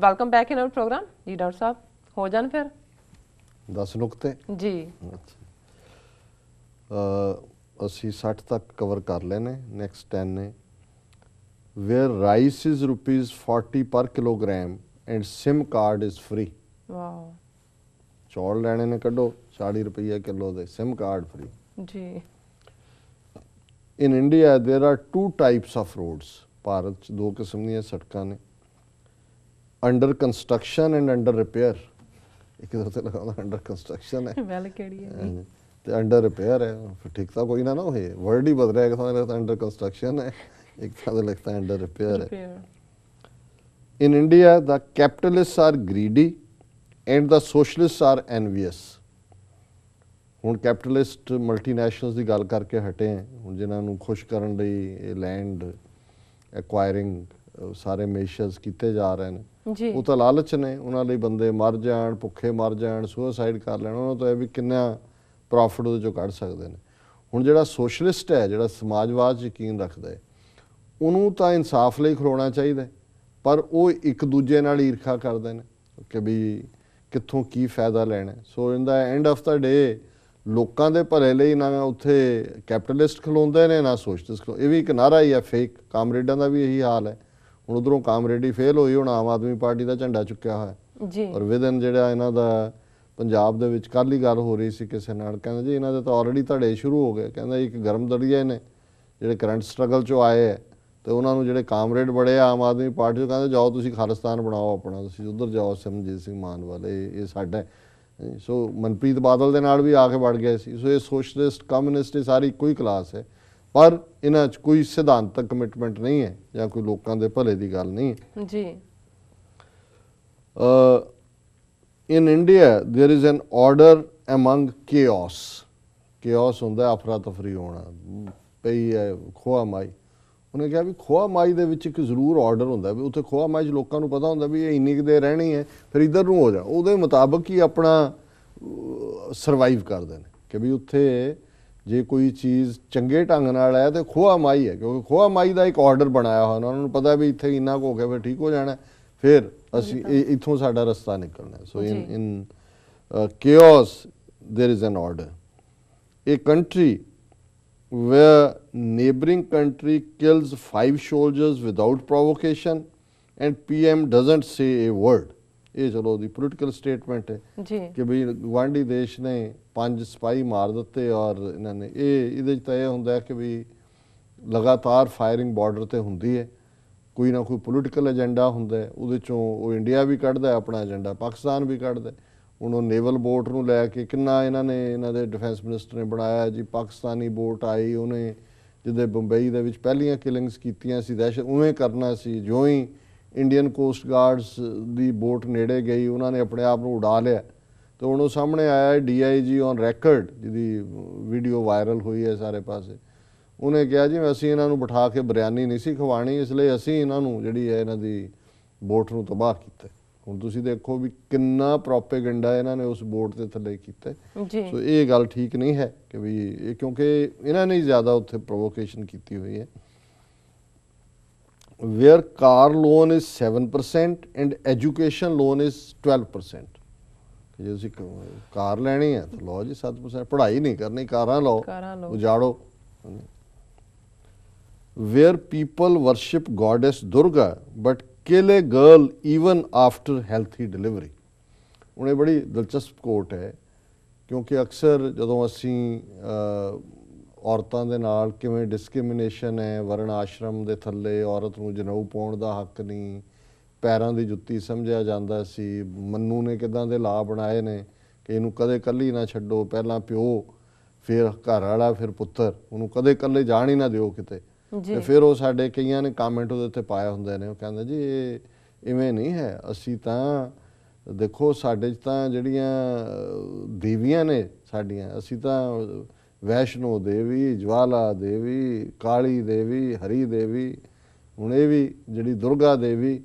Welcome back in our program ਜੀ doctor sahib ਹੋ ਜਾਣ ਫਿਰ 10 ਨੁਕਤੇ ਜੀ ਅ ਅਸੀਂ 60 ਤੱਕ ਕਵਰ ਕਰ ਲੈਨੇ ਨੈਕਸਟ 10 ਨੇ wear rice is rupees 40 per kilogram and SIM card is free wow ਚੌਲ ਲੈਣੇ ਨੇ ਕੱਢੋ 40 ਰੁਪਏ ਕਿਲੋ ਦੇ ਸਿਮ ਕਾਰਡ ਫ੍ਰੀ ਜੀ in India there are two types of roads Bharat ਚ ਦੋ ਕਿਸਮ ਦੀਆਂ ਸੜਕਾਂ ਨੇ under construction and under repair ਇੱਕ ਦੋ ਤੇ ਲਗਾਉਂਦਾ ਅੰਡਰ ਕੰਸਟਰਕਸ਼ਨ ਹੈ ਵੈਲ ਕਿਹੜੀ ਹੈ ਤੇ ਅੰਡਰ ਰਿਪੇਅਰ ਹੈ ਫਿਰ ਠੀਕ ਤਾਂ ਕੋਈ ਨਾ ਨਾ ਹੋਏ ਵਰਡ ਹੀ ਰਿਹਾ ਕਿ ਤਾਂ ਲੱਗਦਾ ਅੰਡਰ ਕੰਸਟਰਕਸ਼ਨ ਹੈ ਇੱਕ ਤਾਂ ਲੱਗਦਾ ਅੰਡਰ ਰਿਪੇਅਰ ਹੈ in India the capitalists are greedy and the socialists are envious ਹੁਣ ਕੈਪੀਟਲਿਸਟ ਮਲਟੀਨੈਸ਼ਨਲਸ ਦੀ ਗੱਲ ਕਰਕੇ ਹਟੇ ਹੁਣ ਜਿਨ੍ਹਾਂ ਨੂੰ ਖੁਸ਼ ਕਰਨ ਲਈ ਇਹ ਲੈਂਡ ਐਕਵਾਇਰਿੰਗ ਸਾਰੇ ਮੇਸ਼ਰਸ ਕੀਤੇ ਜਾ ਰਹੇ ਨੇ ਉਹ ਤਾਂ ਲਾਲਚ ਨੇ ਉਹਨਾਂ ਲਈ ਬੰਦੇ ਮਰ ਜਾਣ ਭੁੱਖੇ ਮਰ ਜਾਣ ਸੁਸਾਈਡ ਕਰ ਲੈਣ ਉਹਨਾਂ ਤੋਂ ਇਹ ਵੀ ਕਿੰਨਾ ਪ੍ਰੋਫਿਟ ਉਹਦੇ ਚੋਂ ਕੱਢ ਸਕਦੇ ਨੇ ਹੁਣ ਜਿਹੜਾ ਸੋਸ਼ਲਿਸਟ ਹੈ ਜਿਹੜਾ ਸਮਾਜਵਾਦ ਯਕੀਨ ਰੱਖਦਾ ਹੈ ਉਹਨੂੰ ਤਾਂ ਇਨਸਾਫ ਲਈ ਖੜੋਣਾ ਚਾਹੀਦਾ ਪਰ ਉਹ ਇੱਕ ਦੂਜੇ ਨਾਲ ਈਰਖਾ ਕਰਦੇ ਨੇ ਕਿ ਵੀ ਕਿੱਥੋਂ ਕੀ ਫਾਇਦਾ ਲੈਣਾ ਸੋ ਇਨ ਦਾ ਐਂਡ ਆਫ ਦਾ ਡੇ ਲੋਕਾਂ ਦੇ ਭਲੇ ਲਈ ਨਾ ਉੱਥੇ ਕੈਪੀਟਲਿਸਟ ਖਲੋਂਦੇ ਨੇ ਨਾ ਸੋਸ਼ਲਿਸਟ ਇਹ ਵੀ ਇੱਕ ਨਾਰਾ ਹੀ ਹੈ ਫੇਕ ਕਾਮਰੇਡਾਂ ਦਾ ਵੀ ਇਹੀ ਹਾਲ ਹੈ ਹੁਣ ਉਧਰੋਂ ਕਾਮਰੇਡੀ ਫੇਲ ਹੋਈ ਹੁਣ ਆਮ ਆਦਮੀ ਪਾਰਟੀ ਦਾ ਝੰਡਾ ਚੁੱਕਿਆ ਹੋਇਆ ਜੀ ਔਰ ਵਿਦਨ ਜਿਹੜਾ ਇਹਨਾਂ ਦਾ ਪੰਜਾਬ ਦੇ ਵਿੱਚ ਕੱਲ ਹੀ ਗੱਲ ਹੋ ਰਹੀ ਸੀ ਕਿਸੇ ਨਾਲ ਕਹਿੰਦਾ ਜੀ ਇਹਨਾਂ ਦੇ ਤਾਂ ਆਲਰੇਡੀ ਧੜੇ ਸ਼ੁਰੂ ਹੋ ਗਏ ਕਹਿੰਦਾ ਇੱਕ ਗਰਮ ਦੜੀਏ ਨੇ ਜਿਹੜੇ ਕਰੰਟ ਸਟਰਗਲ ਚੋਂ ਆਏ ਤੇ ਉਹਨਾਂ ਨੂੰ ਜਿਹੜੇ ਕਾਮਰੇਡ ਬੜੇ ਆਮ ਆਦਮੀ ਪਾਰਟੀ ਚੋਂ ਕਹਿੰਦੇ ਜਾਓ ਤੁਸੀਂ ਖਾਲਿਸਤਾਨ ਬਣਾਓ ਆਪਣਾ ਤੁਸੀਂ ਉਧਰ ਜਾਓ ਸਿਮਰਜੀਤ ਸਿੰਘ ਮਾਨ ਵਾਲੇ ਇਹ ਸਾਡਾ ਸੋ ਮਨਪ੍ਰੀਤ ਬਾਦਲ ਦੇ ਨਾਲ ਵੀ ਆ ਕੇ ਵੜ ਗਏ ਸੀ ਸੋ ਇਹ ਸੋਸ਼ਲਿਸਟ ਕਮਿਊਨਿਸਟ ਇਹ ਸਾਰੀ ਇੱਕੋ ਹੀ ਕਲਾਸ ਹੈ ਪਰ ਇਹਨਾਂ 'ਚ ਕੋਈ ਸਿਧਾਂਤਕ ਕਮਿਟਮੈਂਟ ਨਹੀਂ ਹੈ ਜਾਂ ਕੋਈ ਲੋਕਾਂ ਦੇ ਭਲੇ ਦੀ ਗੱਲ ਨਹੀਂ ਜੀ uh in India there is an order among chaos chaos ਹੁੰਦਾ ਅਫਰਾ ਤਫਰੀ ਹੋਣਾ ਪਈ ਹੈ ਖੋਆ ਮਾਈ ਉਹਨੇ ਕਿਹਾ ਵੀ ਖੋਆ ਮਾਈ ਦੇ ਵਿੱਚ ਇੱਕ ਜ਼ਰੂਰ ਆਰਡਰ ਹੁੰਦਾ ਵੀ ਉੱਥੇ ਖੋਆ ਮਾਈ 'ਚ ਲੋਕਾਂ ਨੂੰ ਪਤਾ ਹੁੰਦਾ ਵੀ ਇਹ ਇੰਨੀ ਦੇ ਰਹਿਣੀ ਹੈ ਫਿਰ ਇਧਰ ਨੂੰ ਹੋ ਜਾ ਉਹਦੇ ਮੁਤਾਬਕ ਹੀ ਆਪਣਾ ਸਰਵਾਈਵ ਕਰਦੇ ਨੇ ਕਿ ਵੀ ਉੱਥੇ ਜੇ ਕੋਈ ਚੀਜ਼ ਚੰਗੇ ਢੰਗ ਨਾਲ ਆਇਆ ਤੇ ਖੋਆ ਮਾਈ ਹੈ ਕਿਉਂਕਿ ਖੋਆ ਮਾਈ ਦਾ ਇੱਕ ਆਰਡਰ ਬਣਾਇਆ ਹੋਇਆ ਉਹਨਾਂ ਨੂੰ ਪਤਾ ਵੀ ਇੱਥੇ ਇੰਨਾ ਹੋ ਗਿਆ ਫਿਰ ਠੀਕ ਹੋ ਜਾਣਾ ਫਿਰ ਅਸੀਂ ਇੱਥੋਂ ਸਾਡਾ ਰਸਤਾ ਨਿਕਲਣਾ ਸੋ ਇਨ ਇਨ ਕੇਓਸ there is an order. A country where neighboring country kills five soldiers without provocation and PM doesn't say a word ਇਹ ਚਲੋ ਦੀ ਪੋਲਿਟਿਕਲ ਸਟੇਟਮੈਂਟ ਹੈ ਜੀ ਕਿ ਵੀ ਗਵਾਂਡੀ ਦੇਸ਼ ਨੇ ਪੰਜ ਸਿਪਾਹੀ ਮਾਰ ਦਿੱਤੇ ਔਰ ਇਹਨਾਂ ਨੇ ਇਹ ਇਹਦੇ ਚ ਤੈ ਇਹ ਹੁੰਦਾ ਕਿ ਵੀ ਲਗਾਤਾਰ ਫਾਇਰਿੰਗ ਬਾਰਡਰ ਤੇ ਹੁੰਦੀ ਹੈ ਕੋਈ ਨਾ ਕੋਈ ਪੋਲਿਟਿਕਲ ਏਜੰਡਾ ਹੁੰਦਾ ਹੈ ਉਹਦੇ ਚੋਂ ਉਹ ਇੰਡੀਆ ਵੀ ਕੱਢਦਾ ਆਪਣਾ ਏਜੰਡਾ ਪਾਕਿਸਤਾਨ ਵੀ ਕੱਢਦਾ ਹੁਣ ਉਹ ਨੇਵਲ ਬੋਟ ਨੂੰ ਲੈ ਕੇ ਕਿੰਨਾ ਇਹਨਾਂ ਨੇ ਇਹਨਾਂ ਦੇ ਡਿਫੈਂਸ ਮਿਨਿਸਟਰ ਨੇ ਬਣਾਇਆ ਜੀ ਪਾਕਿਸਤਾਨੀ ਬੋਟ ਆਈ ਉਹਨੇ ਜਿਹਦੇ ਬੰਬਈ ਦੇ ਵਿੱਚ ਪਹਿਲੀਆਂ ਕਿਲਿੰਗਸ ਕੀਤੀਆਂ ਸੀ ਦਹਿਸ਼ਤ ਉਵੇਂ ਕਰਨਾ ਸੀ ਜਿਉਂ ਹੀ ਇੰਡੀਅਨ ਕੋਸਟ ਗਾਰਡਸ ਦੀ ਬੋਟ ਨੇੜੇ ਗਈ ਉਹਨਾਂ ਨੇ ਆਪਣੇ ਆਪ ਨੂੰ ਉਡਾ ਲਿਆ ਤੇ ਉਹਨੂੰ ਸਾਹਮਣੇ ਆਇਆ ਡੀਆਈਜੀ ਔਨ ਰੈਕੋਰਡ ਜਿਹਦੀ ਵੀਡੀਓ ਵਾਇਰਲ ਹੋਈ ਹੈ ਸਾਰੇ ਪਾਸੇ ਉਹਨੇ ਕਿਹਾ ਜੀ ਅਸੀਂ ਇਹਨਾਂ ਨੂੰ ਬਿਠਾ ਕੇ ਬਰਿਆਨੀ ਨਹੀਂ ਸੀ ਖਵਾਣੀ ਇਸ ਲਈ ਅਸੀਂ ਇਹਨਾਂ ਨੂੰ ਜਿਹੜੀ ਹੈ ਇਹਨਾਂ ਦੀ ਬੋਟ ਨੂੰ ਤਬਾਹ ਕੀਤਾ ਹੁਣ ਤੁਸੀਂ ਦੇਖੋ ਵੀ ਕਿੰਨਾ ਪ੍ਰੋਪਾਗੈਂਡਾ ਇਹਨਾਂ ਨੇ ਉਸ ਬੋਟ ਦੇ ਥੱਲੇ ਕੀਤਾ ਸੋ ਇਹ ਗੱਲ ਠੀਕ ਨਹੀਂ ਹੈ ਕਿ ਵੀ ਇਹ ਕਿਉਂਕਿ ਇਹਨਾਂ ਨੇ ਜ਼ਿਆਦਾ ਉੱਥੇ ਪ੍ਰੋਵੋਕੇਸ਼ਨ ਕੀਤੀ ਹੋਈ ਹੈ where car loan is 7% and education loan is 12%. ਜੇ ਤੁਸੀਂ ਕਾਰ ਲੈਣੀ ਹੈ ਤਾਂ ਲਓ ਜੀ 7% ਪੜ੍ਹਾਈ ਨਹੀਂ ਕਰਨੀ ਕਾਰਾਂ ਲਓ ਉਜਾੜੋ where people worship goddess Durga but kill a girl even after healthy delivery ਉਹਨੇ ਬੜੀ ਦਿਲਚਸਪ ਕੋਟ ਹੈ ਕਿਉਂਕਿ ਅਕਸਰ ਜਦੋਂ ਅਸੀਂ ਔਰਤਾਂ ਦੇ ਨਾਲ ਕਿਵੇਂ ਡਿਸਕ੍ਰਿਮੀਨੇਸ਼ਨ ਹੈ ਵਰਣ ਆਸ਼ਰਮ ਦੇ ਥੱਲੇ ਔਰਤ ਨੂੰ ਜਨੂ ਪਾਉਣ ਦਾ ਹੱਕ ਨਹੀਂ ਪੈਰਾਂ ਦੀ ਜੁੱਤੀ ਸਮਝਿਆ ਜਾਂਦਾ ਸੀ ਮੰਨੂ ਨੇ ਕਿਦਾਂ ਦੇ ਲਾ ਬਣਾਏ ਨੇ ਕਿ ਇਹਨੂੰ ਕਦੇ ਕੱਲੀ ਨਾ ਛੱਡੋ ਪਹਿਲਾਂ ਪਿਓ ਫਿਰ ਘਰ ਵਾਲਾ ਫਿਰ ਪੁੱਤਰ ਉਹਨੂੰ ਕਦੇ ਕੱਲੇ ਜਾਣ ਹੀ ਨਾ ਦਿਓ ਕਿਤੇ ਤੇ ਫਿਰ ਉਹ ਸਾਡੇ ਕਈਆਂ ਨੇ ਕਮੈਂਟ ਉਹਦੇ ਉੱਤੇ ਪਾਇਆ ਹੁੰਦੇ ਨੇ ਉਹ ਕਹਿੰਦਾ ਜੀ ਇਹ ਇਵੇਂ ਨਹੀਂ ਹੈ ਅਸੀਂ ਤਾਂ ਦੇਖੋ ਸਾਡੇ ਚ ਤਾਂ ਜਿਹੜੀਆਂ ਦੇਵੀਆਂ ਨੇ ਸਾਡੀਆਂ ਅਸੀਂ ਤਾਂ ਵੈਸ਼ਨੋ ਦੇਵੀ ਜਵਾਲਾ ਦੇਵੀ ਕਾਲੀ ਦੇਵੀ ਹਰੀ ਦੇਵੀ ਹੁਣ ਇਹ ਵੀ ਜਿਹੜੀ ਦੁਰਗਾ ਦੇਵੀ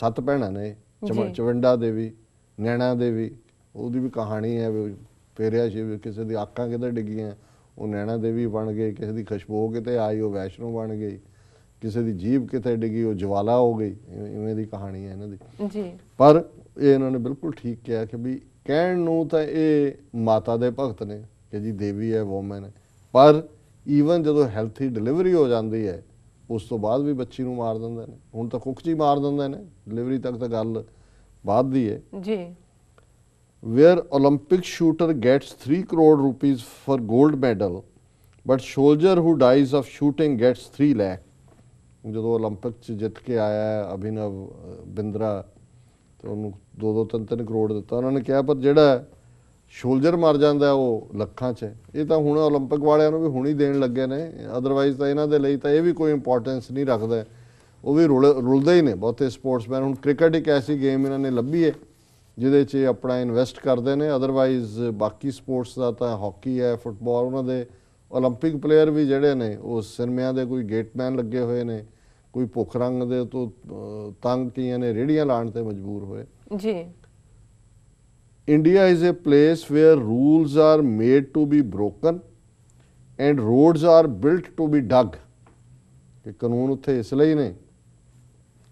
ਸੱਤ ਭੈਣਾਂ ਨੇ ਚਵੰਡਾ ਦੇਵੀ ਨੈਣਾ ਦੇਵੀ ਉਹਦੀ ਵੀ ਕਹਾਣੀ ਹੈ ਪੇਰਿਆ ਸ਼ਿਵ ਕਿਸੇ ਦੀ ਆਕਾਂ ਕਿਤੇ ਡਿੱਗੀਆਂ ਉਹ ਨੈਣਾ ਦੇਵੀ ਬਣ ਗਏ ਕਿਸੇ ਦੀ ਖੁਸ਼ਬੂ ਕਿਤੇ ਆਈ ਉਹ ਵੈਸ਼ਨੋ ਬਣ ਗਈ ਕਿਸੇ ਦੀ ਜੀਬ ਕਿਤੇ ਡਿੱਗੀ ਉਹ ਜਵਾਲਾ ਹੋ ਗਈ ਇਵੇਂ ਦੀ ਕਹਾਣੀ ਹੈ ਇਹਨਾਂ ਦੀ ਜੀ ਪਰ ਇਹ ਇਹਨਾਂ ਨੇ ਬਿਲਕੁਲ ਠੀਕ ਕਿਹਾ ਕਿ ਵੀ ਕਹਿਣ ਨੂੰ ਤਾਂ ਇਹ ਮਾਤਾ ਦੇ ਭਗਤ ਨੇ ਕਿ ਜੀ ਦੇਵੀ ਹੈ ਔਮਨ ਹੈ ਪਰ ਈਵਨ ਜਦੋਂ ਹੈਲਥੀ ਡਿਲੀਵਰੀ ਹੋ ਜਾਂਦੀ ਹੈ ਉਸ ਤੋਂ ਬਾਅਦ ਵੀ ਬੱਚੀ ਨੂੰ ਮਾਰ ਦਿੰਦੇ ਨੇ ਹੁਣ ਤਾਂ ਕੁੱਖ ਜੀ ਮਾਰ ਦਿੰਦੇ ਨੇ ਡਿਲੀਵਰੀ ਤੱਕ ਤਾਂ ਗੱਲ ਬਾਅਦ ਦੀ ਹੈ ਜੀ where 올림픽 shooter gets 3 crore rupees for 골ਡ medal but soldier who dies of shooting gets 3 lakh ਜਦੋਂ 올림픽 ਚ ਜਿੱਤ ਕੇ ਆਇਆ ਹੈ ਅਭਿਨਵ ਬਿੰਦਰਾ ਤੇ ਉਹਨੂੰ 2-2 3-3 ਕਰੋੜ ਦਿੱਤਾ ਉਹਨਾਂ ਨੇ ਕਿਹਾ ਪਰ ਜਿਹੜਾ ਸ਼ੋਲਜਰ ਮਰ ਜਾਂਦਾ ਉਹ ਲੱਖਾਂ 'ਚ ਇਹ ਤਾਂ ਹੁਣ 올림픽 ਵਾਲਿਆਂ ਨੂੰ ਵੀ ਹੁਣ ਹੀ ਦੇਣ ਲੱਗੇ ਨੇ ਅਦਰਵਾਈਜ਼ ਤਾਂ ਇਹਨਾਂ ਦੇ ਲਈ ਤਾਂ ਇਹ ਵੀ ਕੋਈ ਇੰਪੋਰਟੈਂਸ ਨਹੀਂ ਰੱਖਦਾ ਉਹ ਵੀ ਰੁਲਦੇ ਹੀ ਨੇ ਬਹੁਤੇ ਸਪੋਰਟਸਮੈਨ ਹੁਣ ਕ੍ਰਿਕਟ ਇੱਕ ਐਸੀ ਗੇਮ ਇਹਨਾਂ ਨੇ ਲੱਭੀ ਹੈ ਜਿਹਦੇ 'ਚ ਆਪਣਾ ਇਨਵੈਸਟ ਕਰਦੇ ਨੇ ਅਦਰਵਾਈਜ਼ ਬਾਕੀ ਸਪੋਰਟਸ ਦਾ ਤਾਂ ਹਾਕੀ ਹੈ ਫੁੱਟਬਾਲ ਉਹਨਾਂ ਦੇ 올림픽 ਪਲੇਅਰ ਵੀ ਜਿਹੜੇ ਨੇ ਉਹ ਸਿਨਮਿਆਂ ਦੇ ਕੋਈ ਗੇਟਮੈਨ ਲੱਗੇ ਹੋਏ ਨੇ ਕੋਈ ਭੁੱਖ ਰੰਗ ਦੇ ਤੋਂ ਤੰਗ ਕੀਆਂ ਨੇ ਰੇੜੀਆਂ ਲਾਣ ਤੇ ਮਜਬੂਰ ਹੋਏ ਜੀ India is a place where rules are made to be broken and roads are built to be dug. ਕਿ ਕਾਨੂੰਨ ਉੱਥੇ ਇਸ ਲਈ ਨੇ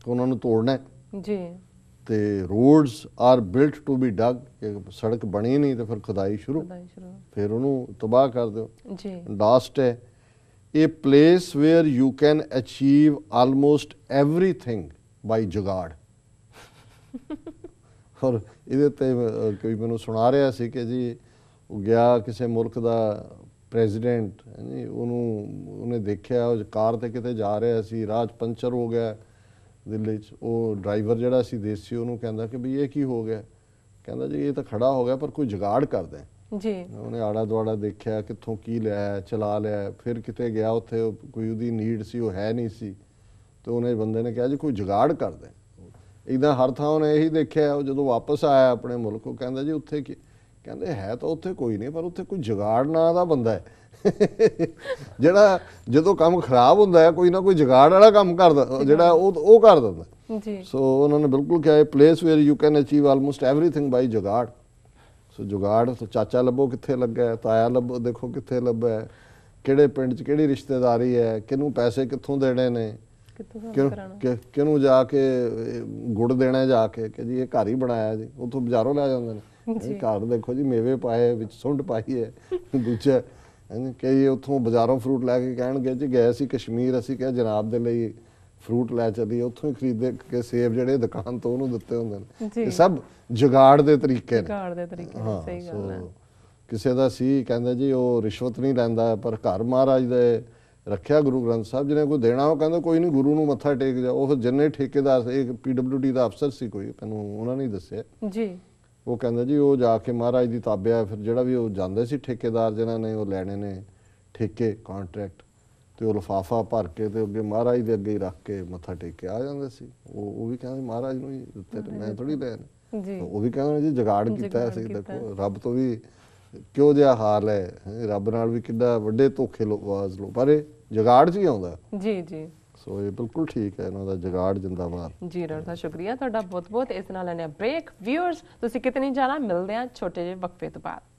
ਕਿ ਉਹਨਾਂ ਨੂੰ ਤੋੜਨਾ ਜੀ ਤੇ roads are built to be dug ਸੜਕ ਬਣੀ ਨਹੀਂ ਤੇ ਫਿਰ ਖੁਦਾਈ ਸ਼ੁਰੂ ਫਿਰ ਉਹਨੂੰ ਤਬਾਹ ਕਰ ਦਿਓ ਜੀ ਲਾਸਟ ਹੈ a place where you can achieve almost everything by jugaad ਔਰ ਇਹਦੇ ਤੇ ਕੋਈ ਮੈਨੂੰ ਸੁਣਾ ਰਿਹਾ ਸੀ ਕਿ ਜੀ ਉਹ ਗਿਆ ਕਿਸੇ ਮੁਲਕ ਦਾ ਪ੍ਰੈਜ਼ੀਡੈਂਟ ਜੀ ਉਹਨੂੰ ਉਹਨੇ ਦੇਖਿਆ ਉਹ ਕਾਰ ਤੇ ਕਿਤੇ ਜਾ ਰਿਹਾ ਸੀ ਰਾਜ ਪੰਚਰ ਹੋ ਗਿਆ ਦਿੱਲੀ 'ਚ ਉਹ ਡਰਾਈਵਰ ਜਿਹੜਾ ਸੀ ਦੇਸੀ ਉਹਨੂੰ ਕਹਿੰਦਾ ਕਿ ਵੀ ਇਹ ਕੀ ਹੋ ਗਿਆ ਕਹਿੰਦਾ ਜੀ ਇਹ ਤਾਂ ਖੜਾ ਹੋ ਗਿਆ ਪਰ ਕੋਈ ਜਗਾੜ ਕਰਦਾ ਜੀ ਉਹਨੇ ਆੜਾ ਦੁਆੜਾ ਦੇਖਿਆ ਕਿੱਥੋਂ ਕੀ ਲਿਆ ਚਲਾ ਲਿਆ ਫਿਰ ਕਿਤੇ ਗਿਆ ਉੱਥੇ ਕੋਈ ਉਹਦੀ ਨੀਡ ਸੀ ਉਹ ਹੈ ਨਹੀਂ ਸੀ ਤੇ ਉਹਨੇ ਬੰਦੇ ਨੇ ਕਿਹਾ ਜੀ ਕੋਈ ਜਗਾੜ ਕਰਦਾ ਇਦਾਂ ਹਰ ਥਾਂ ਉਹਨੇ ਇਹੀ ਦੇਖਿਆ ਉਹ ਜਦੋਂ ਵਾਪਸ ਆਇਆ ਆਪਣੇ ਮੁਲਕ ਉਹ ਕਹਿੰਦਾ ਜੀ ਉੱਥੇ ਕੀ ਕਹਿੰਦੇ ਹੈ ਤਾਂ ਉੱਥੇ ਕੋਈ ਨਹੀਂ ਪਰ ਉੱਥੇ ਕੋਈ ਜਗਾੜ ਨਾਂ ਦਾ ਬੰਦਾ ਹੈ ਜਿਹੜਾ ਜਦੋਂ ਕੰਮ ਖਰਾਬ ਹੁੰਦਾ ਹੈ ਕੋਈ ਨਾ ਕੋਈ ਜਗਾੜ ਵਾਲਾ ਕੰਮ ਕਰਦਾ ਜਿਹੜਾ ਉਹ ਉਹ ਕਰ ਦਿੰਦਾ ਜੀ ਸੋ ਉਹਨਾਂ ਨੇ ਬਿਲਕੁਲ ਕਿਹਾ ਇਹ place where you can achieve almost everything by jugaad so jugaad ਤੋਂ ਚਾਚਾ ਲੱਭੋ ਕਿੱਥੇ ਲੱਗਾ ਤਾਇਆ ਲੱਭੋ ਦੇਖੋ ਕਿੱਥੇ ਲੱਭਾ ਕਿਹੜੇ ਪਿੰਡ 'ਚ ਕਿਹੜੀ ਰਿਸ਼ਤੇਦਾਰੀ ਹੈ ਕਿਨੂੰ ਪੈਸੇ ਕਿੱਥੋਂ ਦੇਣੇ ਨੇ ਕਿੱਥੋਂ ਕਰਾਣਾ ਕਿਹਨੂੰ ਜਾ ਕੇ ਗੁੜ ਦੇਣਾ ਜਾ ਕੇ ਕਿ ਜੀ ਇਹ ਘਰ ਹੀ ਬਣਾਇਆ ਜੀ ਉਥੋਂ ਬਾਜ਼ਾਰੋਂ ਲੈ ਜਾਂਦੇ ਨੇ ਘਰ ਦੇਖੋ ਜੀ ਮੇਵੇ ਪਾਏ ਵਿੱਚ ਸੁੰਡ ਪਾਈ ਹੈ ਦੂਜਾ ਕਿ ਇਹ ਉਥੋਂ ਬਾਜ਼ਾਰੋਂ ਫਰੂਟ ਲੈ ਕੇ ਕਹਿਣਗੇ ਜੀ ਗਏ ਸੀ ਕਸ਼ਮੀਰ ਅਸੀਂ ਕਿਹਾ ਜਨਾਬ ਦੇ ਲਈ ਫਰੂਟ ਲੈ ਚੱਲੀ ਉਥੋਂ ਹੀ ਖਰੀਦੇ ਕੇ ਸੇਬ ਜਿਹੜੇ ਦੁਕਾਨ ਤੋਂ ਉਹਨੂੰ ਦਿੱਤੇ ਹੁੰਦੇ ਨੇ ਇਹ ਸਭ ਜੁਗਾੜ ਦੇ ਤਰੀਕੇ ਨੇ ਜੁਗਾੜ ਦੇ ਤਰੀਕੇ ਸਹੀ ਗੱਲ ਹੈ ਕਿਸੇ ਦਾ ਸੀ ਕਹਿੰਦਾ ਜੀ ਉਹ ਰਿਸ਼ਵਤ ਨਹੀਂ ਲੈਂਦਾ ਪਰ ਘਰ ਮਹਾਰਾਜ ਦੇ ਰੱਖਿਆ ਗੁਰੂ ਗ੍ਰੰਥ ਸਾਹਿਬ ਜਿਹਨੇ ਕੋਈ ਦੇਣਾ ਉਹ ਕਹਿੰਦਾ ਕੋਈ ਨਹੀਂ ਗੁਰੂ ਨੂੰ ਮੱਥਾ ਟੇਕ ਜਾ ਉਹ ਜਿੰਨੇ ਠੇਕੇਦਾਰ ਇੱਕ ਪੀਡਬਲਯੂਡੀ ਦਾ ਅਫਸਰ ਸੀ ਕੋਈ ਮੈਨੂੰ ਉਹਨਾਂ ਨੇ ਦੱਸਿਆ ਜੀ ਉਹ ਕਹਿੰਦਾ ਜੀ ਉਹ ਜਾ ਕੇ ਮਹਾਰਾਜ ਦੀ ਤਾਬਿਆ ਫਿਰ ਜਿਹੜਾ ਵੀ ਉਹ ਜਾਂਦੇ ਸੀ ਠੇਕੇਦਾਰ ਜਿਨ੍ਹਾਂ ਨੇ ਉਹ ਲੈਣੇ ਨੇ ਠੇਕੇ ਕੰਟਰੈਕਟ ਤੇ ਉਹ ਲਫਾਫਾ ਭਰ ਕੇ ਤੇ ਅੱਗੇ ਮਹਾਰਾਜ ਦੇ ਅੱਗੇ ਰੱਖ ਕੇ ਮੱਥਾ ਟੇਕ ਕੇ ਆ ਜਾਂਦੇ ਸੀ ਉਹ ਉਹ ਵੀ ਕਹਿੰਦਾ ਮਹਾਰਾਜ ਨੂੰ ਹੀ ਦਿੱਤੇ ਤੇ ਮੈਂ ਥੋੜੀ ਲੈਣ ਜੀ ਉਹ ਵੀ ਕਹਿੰਦਾ ਜੀ ਜਗਾੜ ਕੀਤਾ ਸੀ ਦੇਖੋ ਰੱਬ ਤੋਂ ਵੀ ਕਿਉਂ ਜਿਹਾ ਹਾਲ ਹੈ ਰੱਬ ਨਾਲ ਵੀ ਕਿੱਡਾ ਵੱਡੇ ਧੋਖੇ ਲੋ ਆਵਾਜ਼ ਲੋ ਪਰੇ ਜਗਾੜ ਜੀ ਆਉਂਦਾ ਜੀ ਜੀ ਸੋ ਇਹ ਬਿਲਕੁਲ ਠੀਕ ਹੈ ਇਹਨਾਂ ਦਾ ਜਗਾੜ ਜਿੰਦਾਬਾਦ ਜੀ ਰਣ ਦਾ ਸ਼ੁਕਰੀਆ ਤੁਹਾਡਾ ਬਹੁਤ ਬਹੁਤ ਇਸ ਨਾਲ ਲੈਣੇ ਬ੍ਰੇਕ ਵਿਊਅਰਸ ਤੁਸੀਂ ਕਿਤੇ ਨਹੀਂ ਜਾਣਾ ਮਿਲਦੇ ਆ ਛੋਟੇ ਜਿਹੇ ਵਕਫੇ ਤੋਂ ਬਾਅਦ